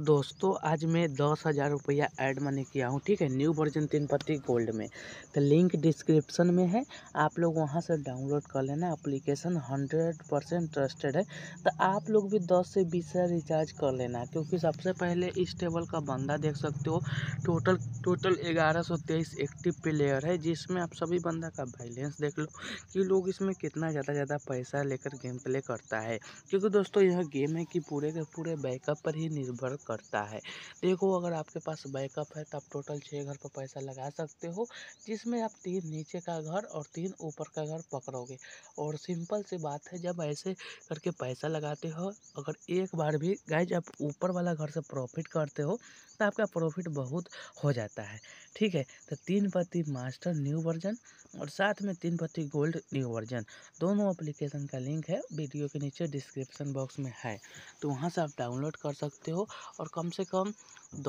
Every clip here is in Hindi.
दोस्तों आज मैं दस हज़ार रुपया ऐड मनी किया हूँ ठीक है न्यू वर्जन तीन पत्ती गोल्ड में तो लिंक डिस्क्रिप्शन में है आप लोग वहाँ से डाउनलोड कर लेना एप्लीकेशन हंड्रेड परसेंट ट्रस्टेड है तो आप लोग भी दस से बीस हज़ार रिचार्ज कर लेना क्योंकि सबसे पहले इस टेबल का बंदा देख सकते हो टोटल टोटल ग्यारह सौ तेईस एक्टिव प्लेयर है जिसमें आप सभी बंदा का बैलेंस देख लो कि लोग इसमें कितना ज़्यादा ज़्यादा पैसा लेकर गेम प्ले करता है क्योंकि दोस्तों यह गेम है कि पूरे के पूरे बैकअप पर ही निर्भर करता है देखो अगर आपके पास बैकअप है तो आप टोटल छः घर पर पैसा लगा सकते हो जिसमें आप तीन नीचे का घर और तीन ऊपर का घर पकड़ोगे और सिंपल सी बात है जब ऐसे करके पैसा लगाते हो अगर एक बार भी गाय जब ऊपर वाला घर से प्रॉफिट करते हो तो आपका प्रॉफिट बहुत हो जाता है ठीक है तो तीन पत्ती मास्टर न्यू वर्जन और साथ में तीन पत्ती गोल्ड न्यू वर्जन दोनों एप्लीकेशन का लिंक है वीडियो के नीचे डिस्क्रिप्शन बॉक्स में है तो वहाँ से आप डाउनलोड कर सकते हो और कम से कम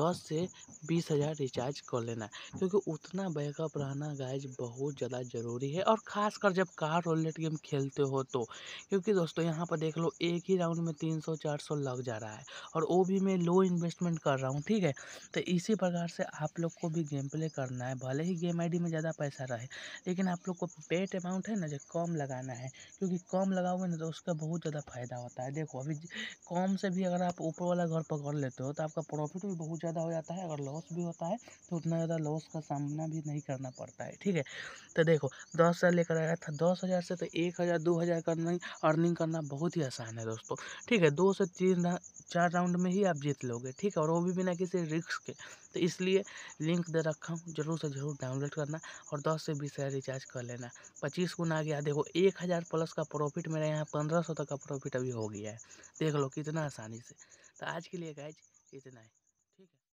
दस से बीस हज़ार रिचार्ज कर लेना क्योंकि उतना बैकअप रहना गाइज बहुत ज़्यादा ज़रूरी है और ख़ासकर जब कार रोलेट गेम खेलते हो तो क्योंकि दोस्तों यहाँ पर देख लो एक ही राउंड में तीन सौ चार सौ लग जा रहा है और वो भी मैं लो इन्वेस्टमेंट कर रहा हूँ ठीक है तो इसी प्रकार से आप लोग को भी गेम प्ले करना है भले ही गेम आई में ज़्यादा पैसा रहे लेकिन आप लोग को पेट अमाउंट है ना जो कम लगाना है क्योंकि कम लगाओगे ना तो उसका बहुत ज़्यादा फ़ायदा होता है देखो अभी कम से भी अगर आप ऊपर वाला घर पकड़ लेते लेते हो तो आपका प्रॉफिट भी बहुत ज़्यादा हो जाता है अगर लॉस भी होता है तो उतना ज़्यादा लॉस का सामना भी नहीं करना पड़ता है ठीक है तो देखो दस हज़ार लेकर आया था दस हज़ार से तो एक हज़ार दो हज़ार करना अर्निंग करना बहुत ही आसान है दोस्तों ठीक है दो से तीन चार राउंड में ही आप जीत लोगे ठीक है और वो भी बिना किसी रिक्स के तो इसलिए लिंक दे रखा हूँ जरूर से जरूर डाउनलोड करना और दस से बीस हज़ार रिचार्ज कर लेना पच्चीस गुना आ गया देखो एक हज़ार प्लस का प्रॉफिट मेरे यहाँ पंद्रह सौ तक का प्रॉफिट अभी हो गया है देख लो कितना आसानी से तो आज के लिए गाइज इतना ही